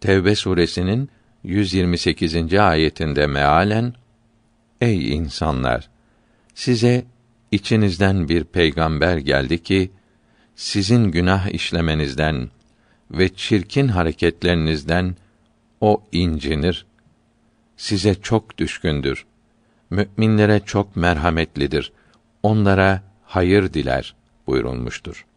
Tevbe suresinin 128. ayetinde mealen Ey insanlar size içinizden bir peygamber geldi ki sizin günah işlemenizden ve çirkin hareketlerinizden o incinir. Size çok düşkündür. Müminlere çok merhametlidir. Onlara hayır diler buyurulmuştur.